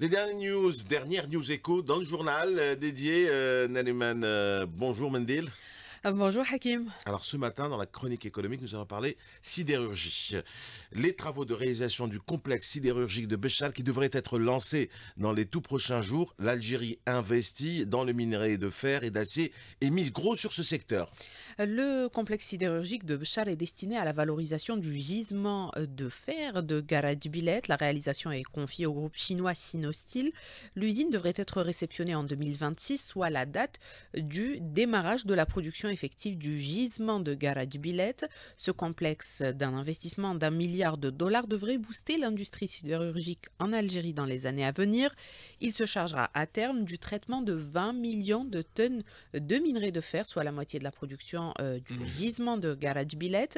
Les dernières news, dernière news écho dans le journal euh, dédié, euh, euh, bonjour Mendil. Ah, bonjour Hakim. Alors ce matin, dans la chronique économique, nous allons parler sidérurgie. Les travaux de réalisation du complexe sidérurgique de Béchal qui devrait être lancés dans les tout prochains jours. L'Algérie investit dans le minerai de fer et d'acier et mise gros sur ce secteur. Le complexe sidérurgique de Béchal est destiné à la valorisation du gisement de fer de Billet. La réalisation est confiée au groupe chinois Sinostil. L'usine devrait être réceptionnée en 2026, soit la date du démarrage de la production effectif effective du gisement de billet Ce complexe d'un investissement d'un milliard de dollars devrait booster l'industrie sidérurgique en Algérie dans les années à venir. Il se chargera à terme du traitement de 20 millions de tonnes de minerais de fer, soit la moitié de la production euh, du mmh. gisement de Billet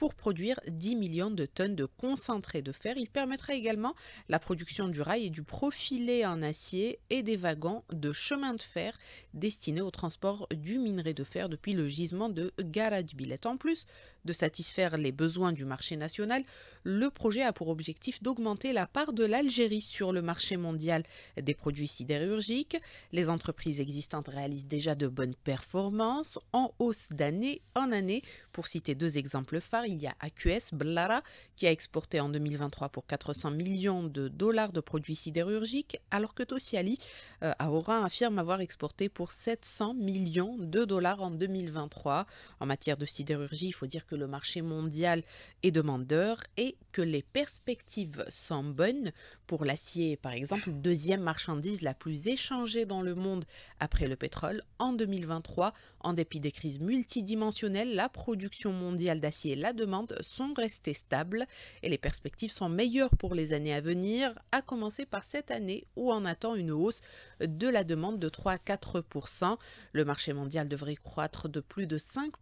pour produire 10 millions de tonnes de concentré de fer. Il permettra également la production du rail et du profilé en acier et des wagons de chemin de fer destinés au transport du minerai de fer depuis le gisement de Garadbilet. En plus de satisfaire les besoins du marché national, le projet a pour objectif d'augmenter la part de l'Algérie sur le marché mondial des produits sidérurgiques. Les entreprises existantes réalisent déjà de bonnes performances en hausse d'année en année pour citer deux exemples phares, il y a AQS Blara qui a exporté en 2023 pour 400 millions de dollars de produits sidérurgiques, alors que Tosiali Aora, euh, Aura affirme avoir exporté pour 700 millions de dollars en 2023. En matière de sidérurgie, il faut dire que le marché mondial est demandeur et que les perspectives sont bonnes pour l'acier, par exemple, deuxième marchandise la plus échangée dans le monde après le pétrole en 2023. En dépit des crises multidimensionnelles, la production production mondiale d'acier et la demande sont restées stables et les perspectives sont meilleures pour les années à venir, à commencer par cette année où on attend une hausse de la demande de 3 à 4 Le marché mondial devrait croître de plus de 5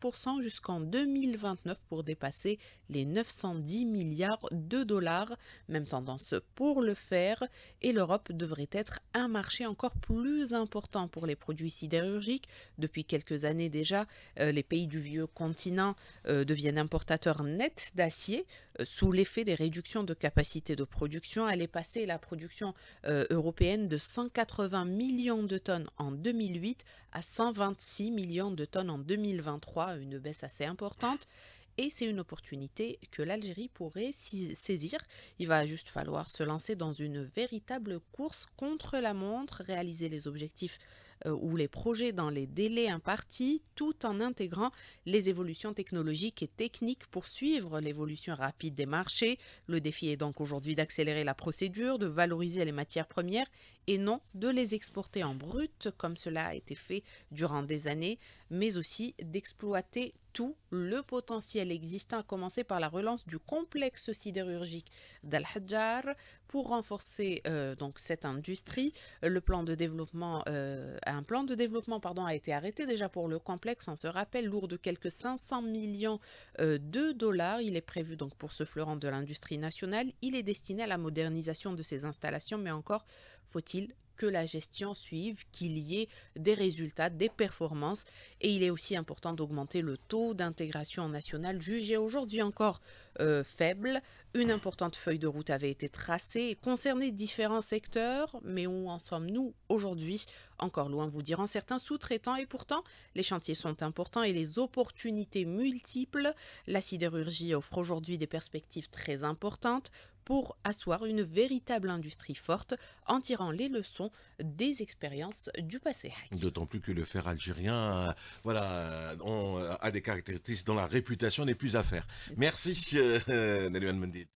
jusqu'en 2029 pour dépasser les 910 milliards de dollars. Même tendance pour le fer et l'Europe devrait être un marché encore plus important pour les produits sidérurgiques. Depuis quelques années déjà, euh, les pays du vieux continent euh, deviennent importateurs nets d'acier euh, sous l'effet des réductions de capacité de production. Elle est passée, la production euh, européenne, de 180 millions de tonnes en 2008 à 126 millions de tonnes en 2023, une baisse assez importante et c'est une opportunité que l'Algérie pourrait saisir. Il va juste falloir se lancer dans une véritable course contre la montre, réaliser les objectifs euh, ou les projets dans les délais impartis, tout en intégrant les évolutions technologiques et techniques pour suivre l'évolution rapide des marchés. Le défi est donc aujourd'hui d'accélérer la procédure, de valoriser les matières premières et non de les exporter en brut comme cela a été fait durant des années, mais aussi d'exploiter tout le potentiel existant, à commencer par la relance du complexe sidérurgique d'Al-Hajjar pour renforcer euh, donc cette industrie. Le plan de développement, euh, un plan de développement pardon, a été arrêté déjà pour le complexe, on se rappelle, lourd de quelques 500 millions euh, de dollars. Il est prévu donc pour ce fleurant de l'industrie nationale. Il est destiné à la modernisation de ces installations, mais encore faut-il que la gestion suive, qu'il y ait des résultats, des performances. Et il est aussi important d'augmenter le taux d'intégration nationale jugé aujourd'hui encore euh, faible. Une importante feuille de route avait été tracée et concernait différents secteurs, mais où en sommes-nous aujourd'hui Encore loin, vous diront certains sous-traitants, et pourtant, les chantiers sont importants et les opportunités multiples. La sidérurgie offre aujourd'hui des perspectives très importantes pour asseoir une véritable industrie forte en tirant les leçons des expériences du passé. D'autant plus que le fer algérien euh, voilà, euh, euh, a des caractéristiques dont la réputation n'est plus à faire. Merci euh, Mendy.